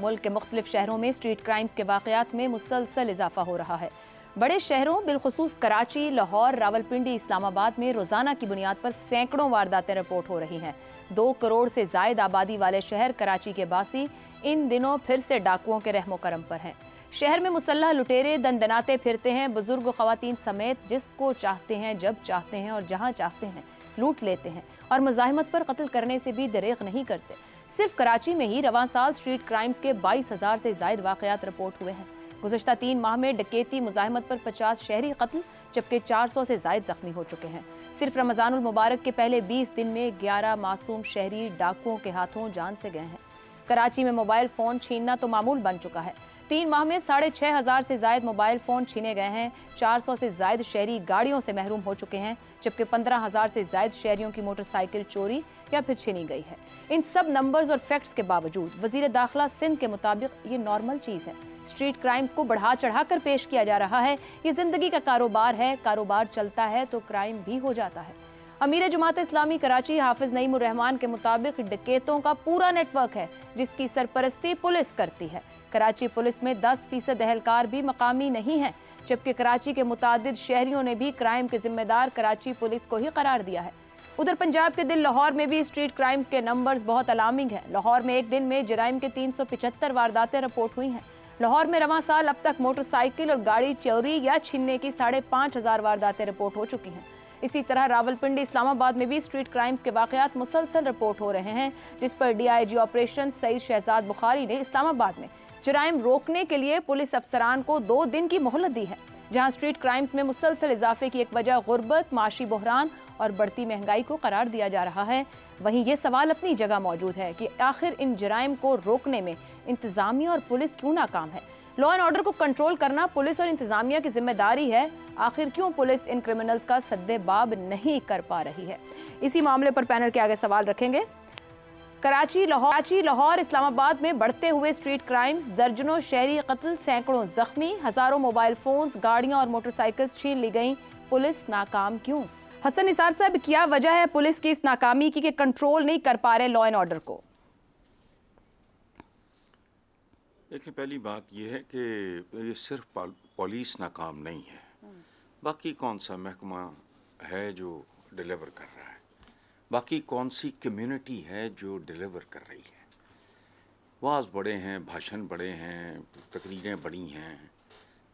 मुल्क के मुख्तलिफ शहरों में स्ट्रीट क्राइम्स के वाकयात में मुसलसल इजाफा हो रहा है बड़े शहरों बिलखसूस कराची लाहौर रावलपिंडी इस्लामाबाद में रोज़ाना की बुनियाद पर सैकड़ों वारदातें रिपोर्ट हो रही हैं दो करोड़ से जायद आबादी वाले शहर कराची के बासी इन दिनों फिर से डाकुओं के रहमो करम पर हैं शहर में मुसल्ह लुटेरे दनाते फिरते हैं बुजुर्ग खवतिन समेत जिसको चाहते हैं जब चाहते हैं और जहाँ चाहते हैं लूट लेते हैं और मज़ाहमत पर कत्ल करने से भी दरेख नहीं करते सिर्फ कराची में ही रवान साल स्ट्रीट क्राइम्स के बाईस हजार से जायद वाकयात रिपोर्ट हुए हैं गुजशत तीन माह में डकेती मुजाहमत पर पचास शहरी कत्ल जबकि चार सौ से जायद जख्मी हो चुके हैं सिर्फ रमजानुल मुबारक के पहले बीस दिन में ग्यारह मासूम शहरी डाकुओं के हाथों जान से गए हैं कराची में मोबाइल फ़ोन छीनना तो मामूल बन चुका है तीन माह में साढ़े छह हजार से जायद मोबाइल फोन छीने गए हैं 400 से जायद शहरी गाड़ियों से महरूम हो चुके हैं जबकि पंद्रह हजार से जायद शहरियों की मोटरसाइकिल चोरी या फिर छीनी गई है इन सब नंबर्स और फैक्ट्स के बावजूद वजीर दाखिला सिंध के मुताबिक ये नॉर्मल चीज़ है स्ट्रीट क्राइम्स को बढ़ा चढ़ा कर पेश किया जा रहा है ये जिंदगी का कारोबार है कारोबार चलता है तो क्राइम भी हो जाता है अमीर जमात इस्लामी कराची हाफिज नईम रहमान के मुताबिक डकेतों का पूरा नेटवर्क है जिसकी सरपरस्ती पुलिस करती है कराची पुलिस में 10 फीसद अहलकार भी मकामी नहीं है जबकि कराची के मुताद शहरियों ने भी क्राइम के जिम्मेदार कराची पुलिस को ही करार दिया है उधर पंजाब के दिल लाहौर में भी स्ट्रीट क्राइम्स के नंबर्स बहुत अलार्मिंग हैं लाहौर में एक दिन में जराइम के 375 वारदातें रिपोर्ट हुई हैं लाहौर में रवा साल अब तक मोटरसाइकिल और गाड़ी चोरी या छीनने की साढ़े पाँच हज़ार वारदातें रिपोर्ट हो चुकी हैं इसी तरह रावलपिंडी इस्लामाबाद में भी स्ट्रीट क्राइम्स के वाकत मुसलसल रिपोर्ट हो रहे हैं जिस पर जी ऑपरेशन सईद शहजाद बुखारी ने इस्लामाबाद में जराइम रोकने के लिए पुलिस अफसरान को दो दिन की मोहलत दी है जहां स्ट्रीट क्राइम्स में मुसलसल इजाफे की एक वजह गुर्बत माशी बहरान और बढ़ती महंगाई को करार दिया जा रहा है वहीं ये सवाल अपनी जगह मौजूद है कि आखिर इन जराइम को रोकने में इंतजामिया और पुलिस क्यों नाकाम है लॉ एंड ऑर्डर को कंट्रोल करना पुलिस और इंतजामिया की जिम्मेदारी है आखिर क्यों पुलिस इन क्रिमिनल्स का सद्देबाब नहीं कर पा रही है इसी मामले पर पैनल के आगे सवाल रखेंगे कराची लाहौर कराची लाहौर इस्लामाबाद में बढ़ते हुए स्ट्रीट क्राइम्स दर्जनों शहरी कत्ल सैकड़ों जख्मी हजारों मोबाइल फोन्स गाड़ियां और मोटरसाइकिल्स छीन ली गईं पुलिस नाकाम क्यों हसन निसार साहब क्या वजह है पुलिस की इस नाकामी की कि कंट्रोल नहीं कर पा रहे लॉ एंड ऑर्डर को देखिए पहली बात यह है कि ये सिर्फ पुलिस नाकाम नहीं है बाकी कौन सा महकमा है जो डिलीवर कर रहा है बाकी कौन सी कम्युनिटी है जो डिलीवर कर रही है वाज बड़े हैं भाषण बड़े हैं तकरीरें बड़ी हैं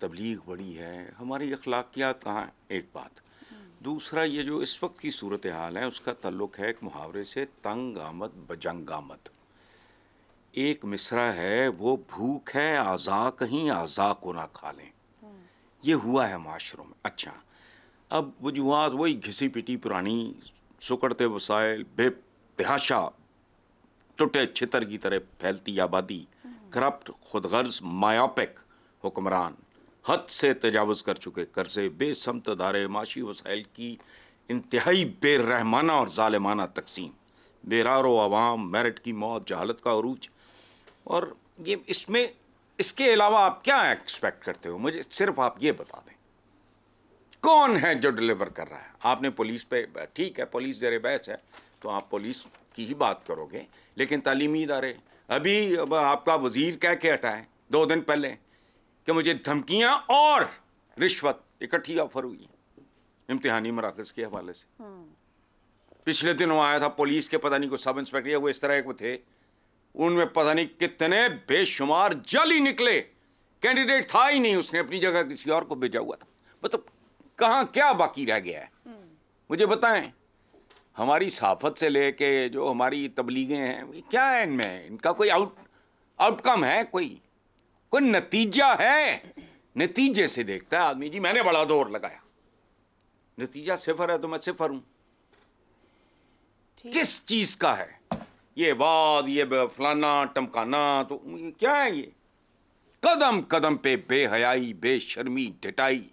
तबलीग बड़ी है हमारी अखलाकियात कहाँ एक बात हम्म। दूसरा ये जो इस वक्त की सूरत हाल है उसका तल्लुक़ है एक मुहावरे से तंग आमद बजंग आमद एक मिसरा है वो भूख है आज़ा कहीं आज़ा को ना खा लें हम्म। ये हुआ है माशरों में अच्छा अब वजूहत वही घिसी पिटी पुरानी सुकड़ते वसायल बेहाशा टुटे छितर की तरह फैलती आबादी करप्ट खुदगर्ज मायापिक हुक्मरान हद से तजावज़ कर चुके कर्जे बेसमत दार माशी वसाइल की इंतहाई बेरहमाना और ालमाना तकसीम बेरारो आवाम मेरिट की मौत जहालत का अरूज और ये इसमें इसके अलावा आप क्या एक्सपेक्ट करते हो मुझे सिर्फ आप ये बता दें कौन है जो डिलीवर कर रहा है आपने पुलिस पे ठीक है पुलिस जरे बैच है तो आप पुलिस की ही बात करोगे लेकिन तालीमी इदारे अभी आपका वजीर कह के हटाए दो दिन पहले कि मुझे धमकियां और रिश्वत इकट्ठी ऑफर हुई इम्तिहानी मराकज के हवाले से हम्म। पिछले दिनों आया था पुलिस के पता नहीं कोई सब इंस्पेक्टर वो इस तरह के थे उनमें पता नहीं कितने बेशुमार जल ही निकले कैंडिडेट था ही नहीं उसने अपनी जगह किसी और को भेजा हुआ था मतलब कहा क्या बाकी रह गया है हम्म। मुझे बताएं हमारी साफत से लेके जो हमारी तबलीगें हैं क्या है इनमें इनका कोई आउट आउटकम है कोई कोई नतीजा है नतीजे से देखता है आदमी जी मैंने बड़ा दौर लगाया नतीजा सिफर है तो मैं सिफर हूं किस चीज का है ये बाज ये फलाना टमकाना तो क्या है ये कदम कदम पे बेहयाई बेशर्मी डिटाई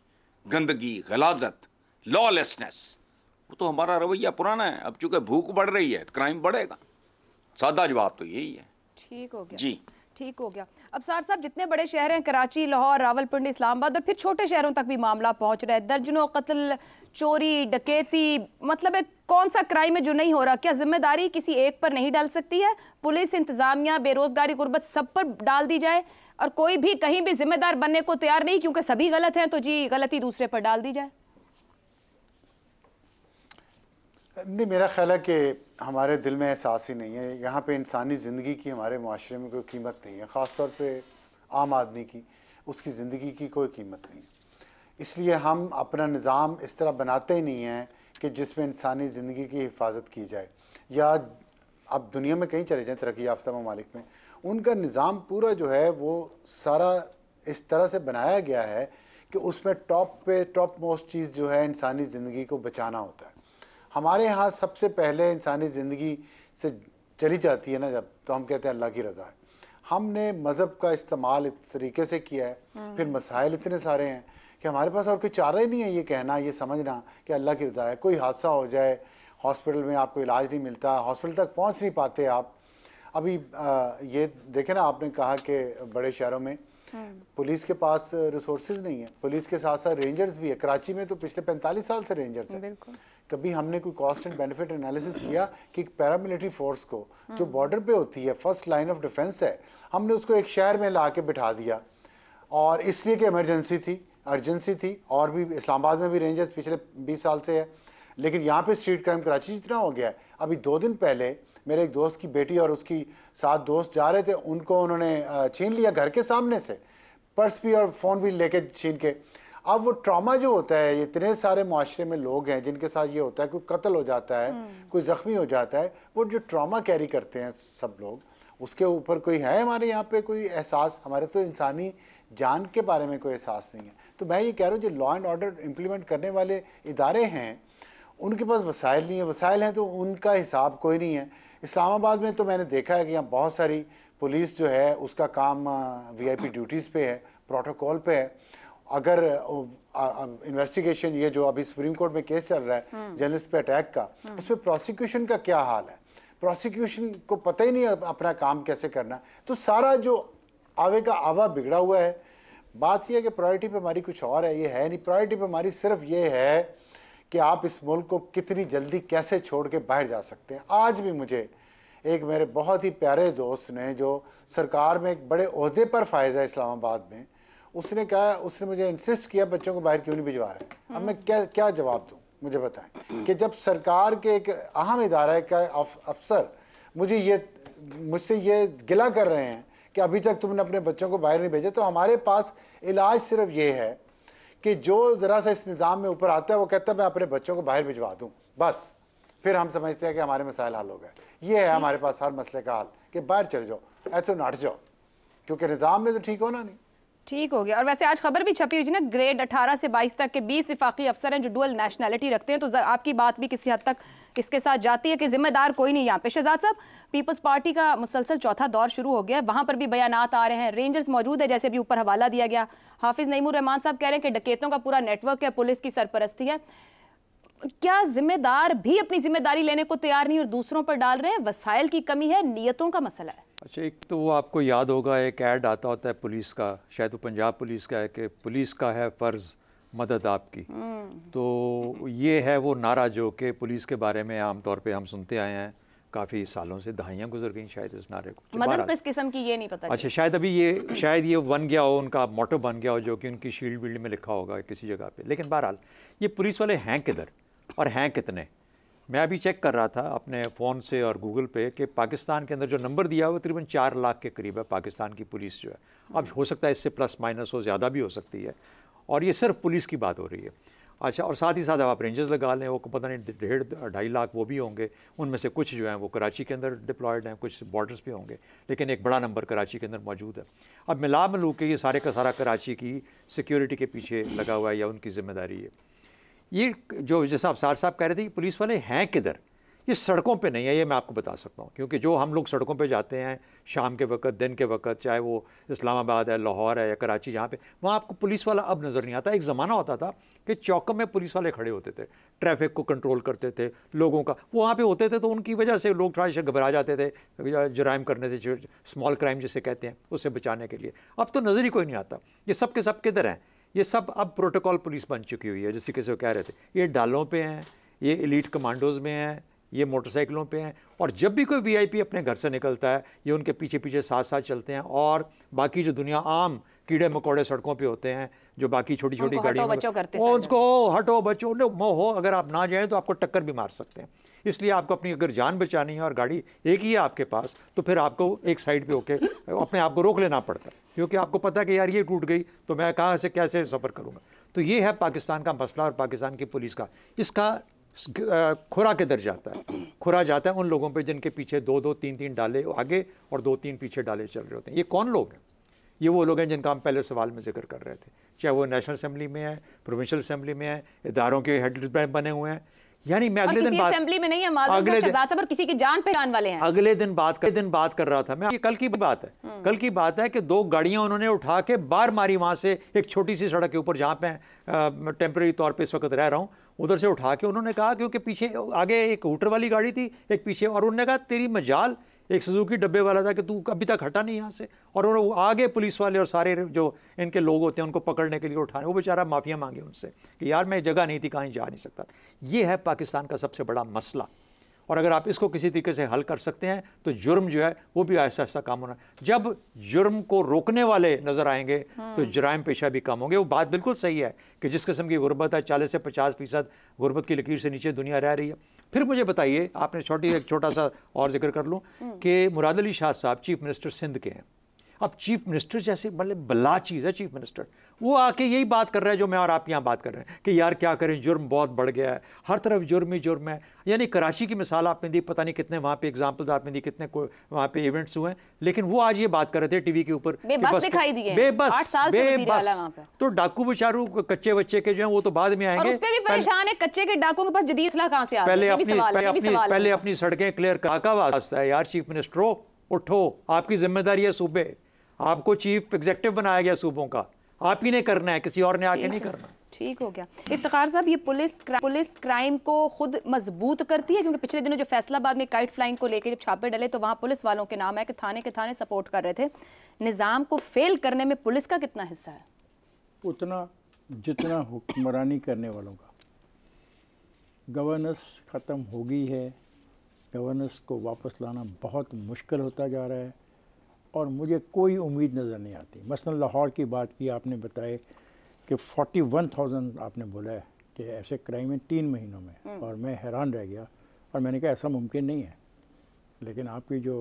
गंदगी गलाजत लॉलेसनेस वो तो हमारा रवैया पुराना है अब चूंकि भूख बढ़ रही है क्राइम बढ़ेगा सादा जवाब तो यही है ठीक हो गया जी ठीक हो गया अब सार साहब जितने बड़े शहर हैं कराची लाहौर रावलपिंडी इस्लामाबाद और फिर छोटे शहरों तक भी मामला पहुंच रहा है दर्जनों कत्ल चोरी डकैती मतलब एक कौन सा क्राइम है जो नहीं हो रहा क्या जिम्मेदारी किसी एक पर नहीं डाल सकती है पुलिस इंतजामिया बेरोजगारी गुर्बत सब पर डाल दी जाए और कोई भी कहीं भी जिम्मेदार बनने को तैयार नहीं क्योंकि सभी गलत हैं तो जी गलती दूसरे पर डाल दी जाए नहीं मेरा ख्याल है कि हमारे दिल में एहसास ही नहीं है यहाँ पे इंसानी ज़िंदगी की हमारे माशरे में कोई कीमत नहीं है खासतौर पर पे आम आदमी की उसकी ज़िंदगी की कोई कीमत नहीं है इसलिए हम अपना निज़ाम इस तरह बनाते ही नहीं हैं कि जिसमें इंसानी ज़िंदगी की हिफाजत की जाए या आप दुनिया में कहीं चले जाएँ तरक्की याफ्ता ममालिक में उनका निज़ाम पूरा जो है वो सारा इस तरह से बनाया गया है कि उसमें टॉप पे टॉप मोस्ट चीज़ जो है इंसानी ज़िंदगी को बचाना होता है हमारे यहाँ सबसे पहले इंसानी ज़िंदगी से चली जाती है ना जब तो हम कहते हैं अल्लाह की रज़ा है हमने मज़हब का इस्तेमाल इस तरीके से किया है हम्म। फिर मसाइल इतने सारे हैं कि हमारे पास और कोई चारा ही नहीं है ये कहना ये समझना कि अल्लाह की रज़ा है कोई हादसा हो जाए हॉस्पिटल में आपको इलाज नहीं मिलता हॉस्पिटल तक पहुँच नहीं पाते आप अभी आ, ये देखे ना आपने कहा कि बड़े शहरों में हाँ। पुलिस के पास रिसोर्सेज नहीं है पुलिस के साथ साथ रेंजर्स भी है कराची में तो पिछले 45 साल से रेंजर्स है कभी हमने कोई कॉस्ट एंड बेनिफिट एनालिसिस किया कि पैरामिलिट्री फोर्स को जो बॉर्डर हाँ। पे होती है फर्स्ट लाइन ऑफ डिफेंस है हमने उसको एक शहर में ला के बिठा दिया और इसलिए कि इमरजेंसी थी अर्जेंसी थी और भी इस्लामाबाद में भी रेंजर्स पिछले बीस साल से है लेकिन यहाँ पे स्ट्रीट क्राइम कराची जितना हो गया है अभी दो दिन पहले मेरे एक दोस्त की बेटी और उसकी सात दोस्त जा रहे थे उनको उन्होंने छीन लिया घर के सामने से पर्स भी और फ़ोन भी लेके छीन के अब वो ट्रॉमा जो होता है इतने सारे माशरे में लोग हैं जिनके साथ ये होता है कोई कत्ल हो जाता है हम्म। कोई ज़ख्मी हो जाता है वो जो ट्रॉमा कैरी करते हैं सब लोग उसके ऊपर कोई है हमारे यहाँ पे कोई एहसास हमारे तो इंसानी जान के बारे में कोई एहसास नहीं है तो मैं ये कह रहा हूँ जो लॉ एंड ऑर्डर इम्प्लीमेंट करने वाले इदारे हैं उनके पास वसाइल नहीं है वसाइल हैं तो उनका हिसाब कोई नहीं है इस्लामाबाद में तो मैंने देखा है कि यहाँ बहुत सारी पुलिस जो है उसका काम वीआईपी ड्यूटीज़ पे है प्रोटोकॉल पे है अगर इन्वेस्टिगेशन ये जो अभी सुप्रीम कोर्ट में केस चल रहा है जर्नलिस्ट हम्म। पे अटैक का उसमें हम्म। प्रोसिक्यूशन का क्या हाल है प्रोसिक्यूशन को पता ही नहीं अपना काम कैसे करना तो सारा जो आवे का आवा बिगड़ा हुआ है बात यह है कि प्रायोरिटी पे हमारी कुछ और है ये है नहीं प्रायोरिटी पे हमारी सिर्फ ये है कि आप इस मुल्क को कितनी जल्दी कैसे छोड़ के बाहर जा सकते हैं आज भी मुझे एक मेरे बहुत ही प्यारे दोस्त ने जो सरकार में एक बड़े अहदे पर फायज है इस्लामाबाद में उसने कहा उसने मुझे इंसिस्ट किया बच्चों को बाहर क्यों नहीं भिजवा रहे अब मैं क्या क्या जवाब दूँ मुझे बताएं कि जब सरकार के एक अहम इदारा का अफसर मुझे ये मुझसे ये गिला कर रहे हैं कि अभी तक तुमने अपने बच्चों को बाहर नहीं भेजा तो हमारे पास इलाज सिर्फ ये है कि जो ज़रा सा इस निज़ाम में ऊपर आता है वो कहता है मैं अपने बच्चों को बाहर भिजवा दूँ बस फिर हम समझते हैं कि हमारे मसाइल हल हो गए ये है हमारे पास हर मसले का हल कि बाहर चले जाओ ऐसे तो नट जाओ क्योंकि निज़ाम में तो ठीक होना नहीं ठीक हो गया और वैसे आज खबर भी छपी हुई थी ना ग्रेड 18 से 22 तक के 20 विफाकी अफसर हैं जो डुअल नेशनैलिटी रखते हैं तो आपकी बात भी किसी हद तक किसके साथ जाती है कि जिम्मेदार कोई नहीं यहाँ पे शहजाद साहब पीपल्स पार्टी का मुसलसल चौथा दौर शुरू हो गया है वहाँ पर भी बयान आ रहे हैं रेंजर्स मौजूद है जैसे भी ऊपर हवाला दिया गया हाफिज नईमुर रहमान साहब कह रहे हैं कि डकेतों का पूरा नेटवर्क है पुलिस की सरपरस्ती है क्या जिम्मेदार भी अपनी जिम्मेदारी लेने को तैयार नहीं और दूसरों पर डाल रहे हैं वसायल की कमी है नीयतों का मसला है अच्छा एक तो वो आपको याद होगा एक ऐड आता होता है पुलिस का शायद वो पंजाब पुलिस का है कि पुलिस का है फ़र्ज़ मदद आपकी हम्म। तो ये है वो नारा जो कि पुलिस के बारे में आम तौर पे हम सुनते आए हैं काफ़ी सालों से दहाइयाँ गुजर गई शायद इस नारे को मदद किस किस्म की ये नहीं पता अच्छा शायद अभी ये शायद ये बन गया हो उनका मोटो बन गया हो जो कि उनकी शील्ड बिल्ड में लिखा होगा किसी जगह पे लेकिन बहरहाल ये पुलिस वाले हैं किधर और हैं कितने मैं अभी चेक कर रहा था अपने फ़ोन से और गूगल पे कि पाकिस्तान के अंदर जो नंबर दिया हुआ तकरीबन चार लाख के करीब है पाकिस्तान की पुलिस जो है अब हो सकता है इससे प्लस माइनस हो ज़्यादा भी हो सकती है और ये सिर्फ पुलिस की बात हो रही है अच्छा और साथ ही साथ अब आप रेंजर्स लगा लें वो पता नहीं डेढ़ ढाई लाख वो भी होंगे उनमें से कुछ जो हैं वो कराची के अंदर डिप्लॉयड हैं कुछ बॉर्डर्स पे होंगे लेकिन एक बड़ा नंबर कराची के अंदर मौजूद है अब मिला मिलू के ये सारे का सारा कराची की सिक्योरिटी के पीछे लगा हुआ है या उनकी जिम्मेदारी है ये जो जैसा आप सार साहब कह रहे थे पुलिस वाले हैं किधर ये सड़कों पे नहीं है ये मैं आपको बता सकता हूँ क्योंकि जो हम लोग सड़कों पे जाते हैं शाम के वक्त दिन के वक्त चाहे वो इस्लामाबाद है लाहौर है या कराची जहाँ पे वहाँ आपको पुलिस वाला अब नज़र नहीं आता एक ज़माना होता था कि चौकों में पुलिस वाले खड़े होते थे ट्रैफिक को कंट्रोल करते थे लोगों का वो वहाँ पर होते थे तो उनकी वजह से लोग थोड़ा सा घबरा जाते थे जराइम करने से स्मॉल क्राइम जिसे कहते हैं उससे बचाने के लिए अब तो नज़र ही कोई नहीं आता ये सब के सब किधर हैं ये सब अब प्रोटोकॉल पुलिस बन चुकी हुई है जिससे किसी वो कह रहे थे ये डालों पर हैं ये इलीट कमांडोज़ में हैं ये मोटरसाइकिलों पे हैं और जब भी कोई वीआईपी अपने घर से निकलता है ये उनके पीछे पीछे साथ साथ चलते हैं और बाकी जो दुनिया आम कीड़े मकोड़े सड़कों पे होते हैं जो बाकी छोटी छोटी गाड़ियाँ उनको हटो बचो मो हो अगर आप ना जाएँ तो आपको टक्कर भी मार सकते हैं इसलिए आपको अपनी अगर जान बचानी है और गाड़ी एक ही है आपके पास तो फिर आपको एक साइड पे होके अपने आप को रोक लेना पड़ता है क्योंकि आपको पता है कि यार ये टूट गई तो मैं कहाँ से कैसे सफ़र करूँगा तो ये है पाकिस्तान का मसला और पाकिस्तान की पुलिस का इसका खुरा के दर जाता है खुरा जाता है उन लोगों पे जिनके पीछे दो दो तीन तीन डाले आगे और दो तीन पीछे डाले चल रहे होते हैं ये कौन लोग हैं ये वो लोग हैं जिनका हम पहले सवाल में जिक्र कर रहे थे चाहे वो नेशनल असम्बली में है प्रोविंशल असम्बली में है इदारों के हेड बने हुए हैं यानी मैं अगले दिन बात में नहीं है अगले दिन और किसी के जान पहचान वाले हैं अगले दिन बात कर दिन बात कर रहा था मैं ये कल की बात है हम्म। कल की बात है कि दो गाड़ियां उन्होंने उठा के बार मारी वहां से एक छोटी सी सड़क के ऊपर जहाँ पे टेम्प्रेरी तौर पे इस वक्त रह रहा हूँ उधर से उठा के उन्होंने कहा क्योंकि पीछे आगे एक हूटर वाली गाड़ी थी एक पीछे और उन्होंने कहा तेरी मजाल एक सुजुकी डब्बे वाला था कि तू अभी तक हटा नहीं यहाँ से और उन्होंने आगे पुलिस वाले और सारे जो इनके लोग होते हैं उनको पकड़ने के लिए उठाने वो बेचारा माफ़िया मांगे उनसे कि यार मैं जगह नहीं थी कहीं जा नहीं सकता ये है पाकिस्तान का सबसे बड़ा मसला और अगर आप इसको किसी तरीके से हल कर सकते हैं तो जुर्म जो है वो भी ऐसा ऐसा काम होना जब जुर्म को रोकने वाले नज़र आएंगे तो हाँ। जराइम पेशा भी कम होंगे वो बात बिल्कुल सही है कि जिस किस्म की गुर्बत है चालीस से पचास फ़ीसद गुर्बत की लकीर से नीचे दुनिया रह रही है फिर मुझे बताइए आपने छोटी एक छोटा सा और जिक्र कर लूँ हम्म। कि मुराद अली शाह साहब चीफ मिनिस्टर सिंध के हैं अब चीफ मिनिस्टर जैसे मतलब बला चीज़ है चीफ मिनिस्टर वो आके यही बात कर रहा है जो मैं और आप यहाँ बात कर रहे हैं कि यार क्या करें जुर्म बहुत बढ़ गया है हर तरफ जुर्म ही जुर्म है यानी कराची की मिसाल आपने दी पता नहीं कितने वहाँ पे एग्जाम्पल्स आपने दी कितने वहाँ पे इवेंट्स हुए हैं लेकिन वो आज ये बात कर रहे थे टीवी के ऊपर बेबस तो बेबस बेबस तो डाकू बेचारू कच्चे बच्चे के जो है वो तो बाद में आएंगे परेशान है कच्चे के डाकू के पास पहले अपनी पहले अपनी सड़कें क्लियर कहा का वास्ता है यार चीफ मिनिस्टर उठो आपकी जिम्मेदारी है सूबे आपको चीफ एग्जेक्टिव बनाया गया सूबों का आप ही ने करना है किसी और ने आके नहीं करना ठीक हो गया इफ्तार साहब ये पुलिस क्राइम, पुलिस क्राइम को खुद मजबूत करती है क्योंकि पिछले दिनों जो फैसलाबाद में काइट फ्लाइंग को लेकर जब छापे डले तो वहाँ पुलिस वालों के नाम है कि थाने के थाने सपोर्ट कर रहे थे निज़ाम को फेल करने में पुलिस का कितना हिस्सा है उतना जितना हुक्मरानी करने वालों का गवर्नेंस ख़त्म हो गई है गवर्नेंस को वापस लाना बहुत मुश्किल होता जा रहा है और मुझे कोई उम्मीद नज़र नहीं आती मसलन लाहौर की बात की आपने बताए कि फोर्टी वन थाउजेंड आपने बोला है कि ऐसे क्राइम है तीन महीनों में हम्म। और मैं हैरान रह गया और मैंने कहा ऐसा मुमकिन नहीं है लेकिन आपकी जो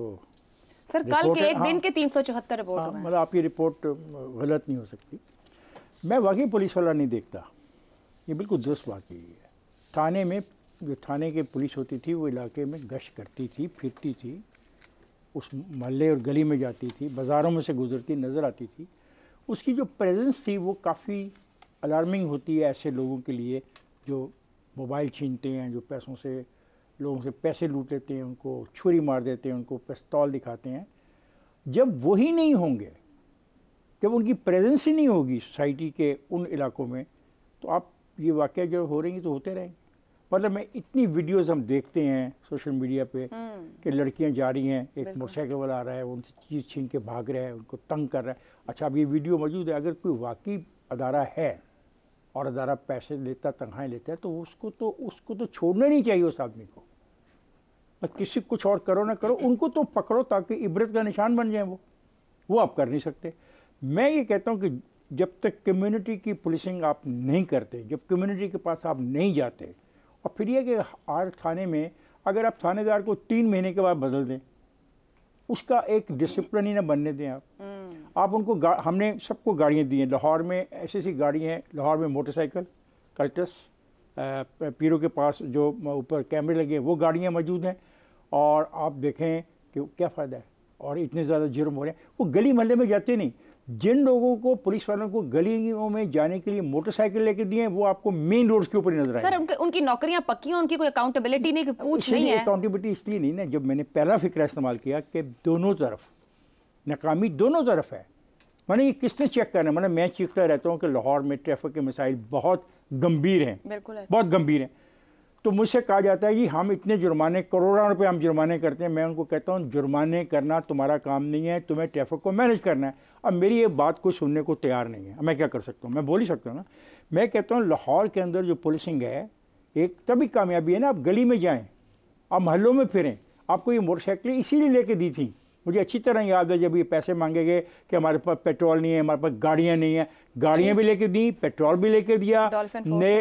सर कल के एक हाँ। दिन के तीन सौ चौहत्तर रिपोर्ट हाँ, मतलब आपकी रिपोर्ट गलत नहीं हो सकती मैं वाकई पुलिस वाला नहीं देखता ये बिल्कुल अच्छा, दुरुस्त अच्छा। बात यही है थाने में जो थाने की पुलिस होती थी वो इलाके में गश्त करती थी फिरती थी उस महल्ले और गली में जाती थी बाज़ारों में से गुजरती नज़र आती थी उसकी जो प्रेजेंस थी वो काफ़ी अलार्मिंग होती है ऐसे लोगों के लिए जो मोबाइल छीनते हैं जो पैसों से लोगों से पैसे लूट लेते हैं उनको छुरी मार देते हैं उनको पिस्तौल दिखाते हैं जब वही नहीं होंगे जब उनकी प्रेजेंस ही नहीं होगी सोसाइटी के उन इलाकों में तो आप ये वाक़ जो हो रही तो होते रहेंगे मतलब मैं इतनी वीडियोस हम देखते हैं सोशल मीडिया पे हम्म। कि लड़कियां जा रही हैं एक मोटरसाइकिल वाला आ रहा है उनसे चीज़ छीन के भाग रहा है उनको तंग कर रहा है अच्छा अब ये वीडियो मौजूद है अगर कोई वाकई अदारा है और अदारा पैसे लेता तनखाएँ लेता है तो उसको तो उसको तो छोड़ना नहीं चाहिए उस आदमी को किसी कुछ और करो ना करो उनको तो पकड़ो ताकि इबरत का निशान बन जाए वो वो आप कर नहीं सकते मैं ये कहता हूँ कि जब तक कम्युनिटी की पुलिसिंग आप नहीं करते जब कम्युनिटी के पास आप नहीं जाते और फिर यह कि हर थाने में अगर आप थानेदार को तीन महीने के बाद बदल दें उसका एक डिसिप्लिन ही ना बनने दें आप हम्म। आप उनको हमने सबको गाड़ियाँ दी हैं लाहौर में ऐसी ऐसी गाड़ियाँ हैं लाहौर में मोटरसाइकिल कल्टस पीरों के पास जो ऊपर कैमरे लगे हैं वो गाड़ियाँ मौजूद हैं और आप देखें कि क्या फ़ायदा है और इतने ज़्यादा जुर्म हो रहे हैं वो गली महल्ले में जाते नहीं जिन लोगों को पुलिस वालों को गलियों में जाने के लिए मोटरसाइकिल लेके दिए वो आपको मेन रोड के ऊपर नजर आए सर उनके, उनकी नौकरियां पक्की हैं उनकी कोई अकाउंटेबिलिटी नहीं पूछ नहीं है अकाउंटेबिलिटी इसलिए नहीं ना जब मैंने पहला फिक्र इस्तेमाल किया कि दोनों तरफ नाकामी दोनों तरफ है मैंने ये किसने चेक करना मैंने मैं चीखता रहता हूँ कि लाहौर में ट्रैफिक के मसाइल बहुत गंभीर हैं बहुत गंभीर हैं तो मुझसे कहा जाता है कि हम इतने जुर्माने करोड़ों रुपए हम जुर्माने करते हैं मैं उनको कहता हूँ जुर्माने करना तुम्हारा काम नहीं है तुम्हें ट्रैफिक को मैनेज करना है अब मेरी ये बात कोई सुनने को तैयार नहीं है मैं क्या कर सकता हूँ मैं बोल ही सकता हूँ ना मैं कहता हूँ लाहौर के अंदर जो पुलिसिंग है एक तभी कामयाबी है ना आप गली में जाएँ आप महलों में फिरें आपको ये मोटरसाइकिलें इसीलिए लेके दी थी मुझे अच्छी तरह याद है जब ये पैसे मांगे गए कि हमारे पास पेट्रोल नहीं है हमारे पास गाड़ियाँ नहीं है गाड़ियाँ भी लेके दी पेट्रोल भी लेके दिया नए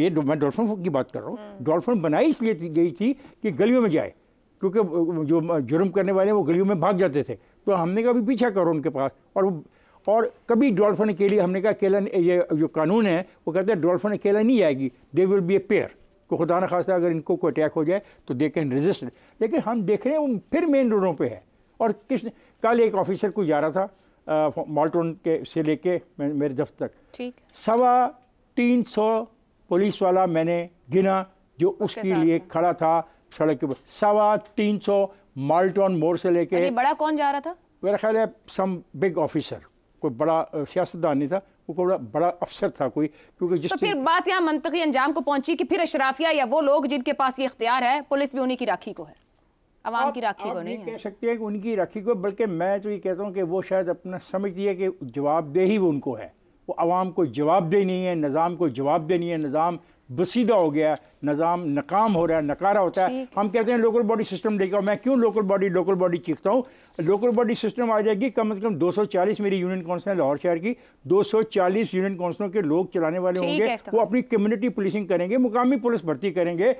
ये मैं डॉल्फिन की बात कर रहा हूँ हम्म। डॉल्फिन बनाई इसलिए गई थी कि गलियों में जाए क्योंकि जो जुर्म करने वाले वो गलियों में भाग जाते थे तो हमने कहा भी पीछा करो उनके पास और और कभी डॉल्फिन के लिए हमने कहा अकेला ये जो कानून है वो कहते हैं डॉल्फिन अकेला नहीं जाएगी they will be a pair को खुदा न खासा अगर इनको कोई अटैक हो जाए तो दे कैन रजिस्टर लेकिन हम देख रहे हैं वो फिर मेन रोडों पर है और किसने कल एक ऑफिसर को जा रहा था मॉल्टोन के से लेके मेरे दफ्तर तक सवा तीन सौ पुलिस वाला मैंने गिना जो उसके लिए खड़ा था सड़क के ऊपर सवा तीन सौ मॉल्टोन मोड़ से लेके बड़ा कौन जा रहा था मेरा ख्याल है सम बिग ऑफिसर कोई बड़ा सियासतदान नहीं था वो कोई बड़ा बड़ा अफसर था कोई क्योंकि जिस तो फिर बात यहाँ मंतकी अंजाम को पहुंची कि फिर अशराफिया या वो लोग जिनके पास ये इख्तियार है पुलिस भी उन्हीं की राखी को है आवाम की राखी को नहीं कह सकते हैं कि उनकी राखी को बल्कि मैं तो ये कहता हूँ कि वो शायद अपना समझती है कि जवाबदेही वो उनको है वो आवाम को जवाब देनी है निज़ाम को जवाब देनी है निज़ाम बसीदा हो गया निज़ाम नाकाम हो रहा है नकारा होता है हम कहते हैं लोकल बॉडी सिस्टम लेकर मैं क्यों लोकल बॉडी लोकल बॉडी चीखता हूँ लोकल बॉडी सिस्टम आ जाएगी कम से कम 240 मेरी यूनियन काउंसिल है लाहौर शहर की 240 यूनियन काउंसिलों के लोग चलाने वाले होंगे तो वो अपनी कम्युनिटी पुलिसिंग करेंगे मुकामी पुलिस भर्ती करेंगे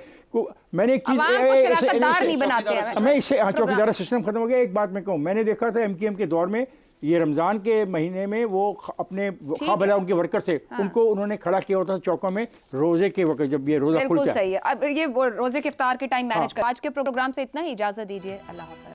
मैंने एक चीज़ मैं इससे हाँ, चौकीदारा सिस्टम खत्म हो गया एक बात मैं कहूँ मैंने देखा था एम के दौर में ये रमज़ान के महीने में वो अपने खाबला उनके वर्कर थे हाँ। उनको उन्होंने खड़ा किया होता था चौकों में रोजे के वक्त जब ये रोजा खुलता है सही है अब ये रोजे के इफ्तार के टाइम मैनेज हाँ। कर आज के प्रोग्राम से इतना ही इजाजत दीजिए अल्लाह